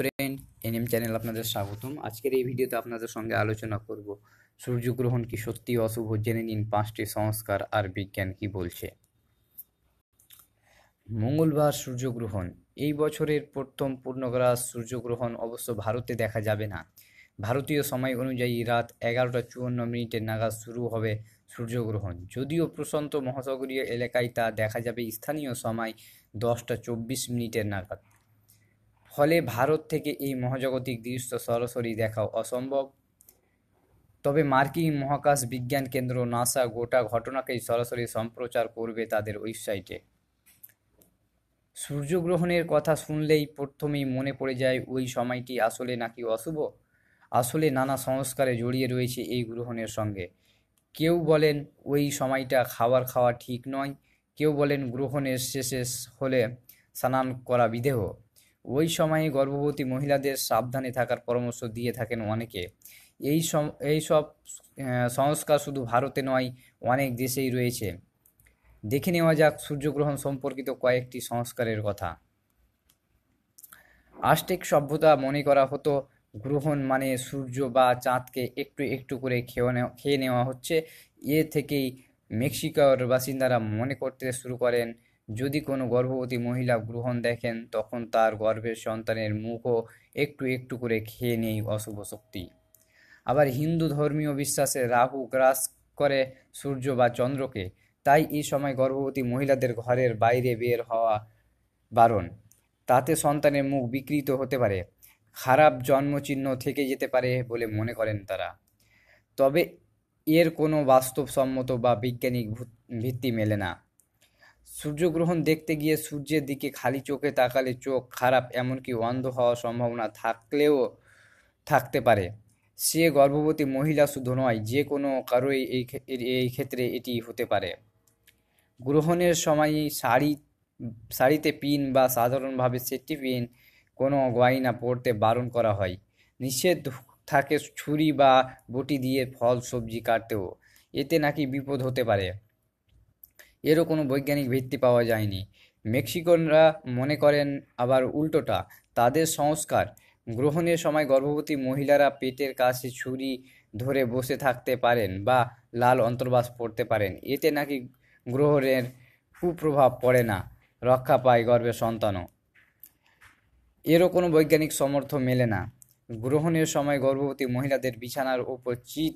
friend NM channel আপনাদের স্বাগতম আজকের এই ভিডিওতে আপনাদের সঙ্গে আলোচনা করব সূর্যগ্রহণ কি সত্যি অশুভ জেনে নিন পাঁচটি সংস্কার আর বিজ্ঞান কি বলছে মঙ্গলবার সূর্যগ্রহণ এই বছরের প্রথম পূর্ণগ্রাস সূর্যগ্রহণ অবশ্য ভারতে দেখা যাবে না ভারতীয় সময় অনুযায়ী রাত এগারোটা চুয়ান্ন মিনিটের নাগাদ শুরু হবে সূর্যগ্রহণ যদিও প্রশান্ত মহাসাগরীয় এলাকায় তা দেখা যাবে স্থানীয় সময় দশটা চব্বিশ মিনিটের নাগাদ ফলে ভারত থেকে এই মহাজাগতিক দৃশ্য সরাসরি দেখাও অসম্ভব তবে মার্কিন মহাকাশ বিজ্ঞান কেন্দ্র নাসা গোটা ঘটনাকেই সরাসরি সম্প্রচার করবে তাদের ওয়েবসাইটে সূর্যগ্রহণের কথা শুনলেই প্রথমেই মনে পড়ে যায় ওই সময়টি আসলে নাকি অশুভ আসলে নানা সংস্কারে জড়িয়ে রয়েছে এই গ্রহণের সঙ্গে কেউ বলেন ওই সময়টা খাবার খাওয়া ঠিক নয় কেউ বলেন গ্রহণের শেষে হলে স্নান করা বিদেহ ওই সময়ে গর্ভবতী মহিলাদের সাবধানে থাকার পরামর্শ দিয়ে থাকেন অনেকে এই এই সব সংস্কার শুধু ভারতে নয় অনেক দেশেই রয়েছে দেখে নেওয়া যাক সূর্যগ্রহণ সম্পর্কিত কয়েকটি সংস্কারের কথা আষ্টেক সভ্যতা মনে করা হতো গ্রহণ মানে সূর্য বা চাঁদকে একটু একটু করে খেয়ে নেওয়া খেয়ে নেওয়া হচ্ছে এ থেকেই মেক্সিকোর বাসিন্দারা মনে করতে শুরু করেন যদি কোনো গর্ভবতী মহিলা গ্রহণ দেখেন তখন তার গর্ভের সন্তানের মুখও একটু একটু করে খেয়ে নেই অশুভ শক্তি আবার হিন্দু ধর্মীয় বিশ্বাসে রাহু গ্রাস করে সূর্য বা চন্দ্রকে তাই এই সময় গর্ভবতী মহিলাদের ঘরের বাইরে বের হওয়া বারণ তাতে সন্তানের মুখ বিকৃত হতে পারে খারাপ জন্মচিহ্ন থেকে যেতে পারে বলে মনে করেন তারা তবে এর কোনো বাস্তবসম্মত বা বৈজ্ঞানিক ভিত্তি মেলে না সূর্যগ্রহণ দেখতে গিয়ে সূর্যের দিকে খালি চোখে তাকালে চোখ খারাপ এমনকি অন্ধ হওয়ার সম্ভাবনা থাকলেও থাকতে পারে সে গর্ভবতী মহিলা শুধু নয় যে কোনো কারোই এই ক্ষেত্রে এটি হতে পারে গ্রহণের সময় শাড়ি শাড়িতে পিন বা সাধারণভাবে সেটি পিন কোনো গয়না পরতে বারণ করা হয় নিষেধ থাকে ছুরি বা বটি দিয়ে ফল সবজি কাটতেও এতে নাকি বিপদ হতে পারে এরও কোনো বৈজ্ঞানিক ভিত্তি পাওয়া যায়নি মেক্সিকানরা মনে করেন আবার উল্টোটা তাদের সংস্কার গ্রহণের সময় গর্ভবতী মহিলারা পেটের কাছে ছুরি ধরে বসে থাকতে পারেন বা লাল অন্তর্বাস পড়তে পারেন এতে নাকি গ্রহণের কুপ্রভাব পড়ে না রক্ষা পায় গর্ভের সন্তানও এরও কোনো বৈজ্ঞানিক সমর্থ মেলে না গ্রহণের সময় গর্ভবতী মহিলাদের বিছানার উপর চিত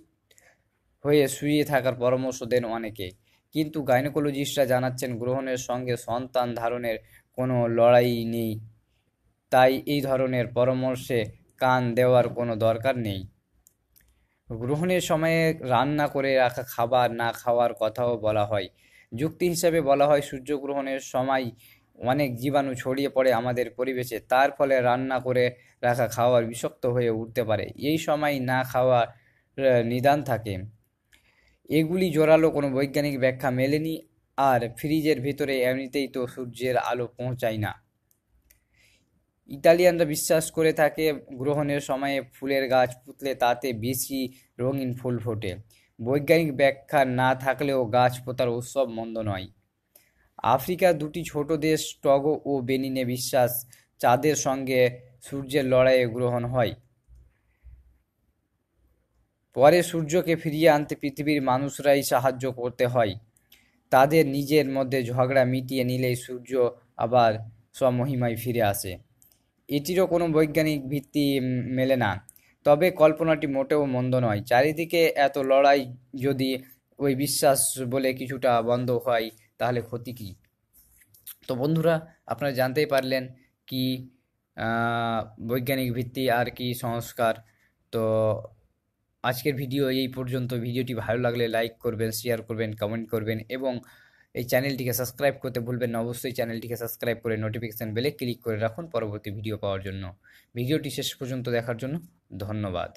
হয়ে শুয়ে থাকার পরামর্শ দেন অনেকে কিন্তু গাইনোকোলজিস্টরা জানাচ্ছেন গ্রহণের সঙ্গে সন্তান ধারণের কোনো লড়াই নেই তাই এই ধরনের পরামর্শে কান দেওয়ার কোনো দরকার নেই গ্রহণের সময়ে রান্না করে রাখা খাবার না খাওয়ার কথাও বলা হয় যুক্তি হিসাবে বলা হয় সূর্যগ্রহণের সময় অনেক জীবাণু ছড়িয়ে পড়ে আমাদের পরিবেশে তার ফলে রান্না করে রাখা খাওয়ার বিষাক্ত হয়ে উঠতে পারে এই সময় না খাওয়ার নিদান থাকে এগুলি জোরালো কোনো বৈজ্ঞানিক ব্যাখ্যা মেলেনি আর ফ্রিজের ভেতরে এমনিতেই তো সূর্যের আলো পৌঁছায় না ইতালিয়ানরা বিশ্বাস করে থাকে গ্রহণের সময়ে ফুলের গাছ পুতলে তাতে বেশি রঙিন ফুল ফোটে বৈজ্ঞানিক ব্যাখ্যা না থাকলেও গাছ পোতার উৎসব মন্দ নয় আফ্রিকার দুটি ছোট দেশ টগো ও বেনিনে বিশ্বাস চাঁদের সঙ্গে সূর্যের লড়াইয়ে গ্রহণ হয় পরে সূর্যকে ফিরিয়ে আনতে পৃথিবীর মানুষরাই সাহায্য করতে হয় তাদের নিজের মধ্যে ঝগড়া মিটিয়ে নিলেই সূর্য আবার স্বমহিমায় ফিরে আসে এটিরও কোনো বৈজ্ঞানিক ভিত্তি মেলে না তবে কল্পনাটি মোটেও মন্দ নয় চারিদিকে এত লড়াই যদি ওই বিশ্বাস বলে কিছুটা বন্ধ হয় তাহলে ক্ষতি কী তো বন্ধুরা আপনারা জানতেই পারলেন কি বৈজ্ঞানিক ভিত্তি আর কি সংস্কার তো আজকের ভিডিও এই পর্যন্ত ভিডিওটি ভালো লাগলে লাইক করবেন শেয়ার করবেন কমেন্ট করবেন এবং এই চ্যানেলটিকে সাবস্ক্রাইব করতে ভুলবেন না অবশ্যই চ্যানেলটিকে সাবস্ক্রাইব করে নোটিফিকেশান বেলে ক্লিক করে রাখুন পরবর্তী ভিডিও পাওয়ার জন্য ভিডিওটি শেষ পর্যন্ত দেখার জন্য ধন্যবাদ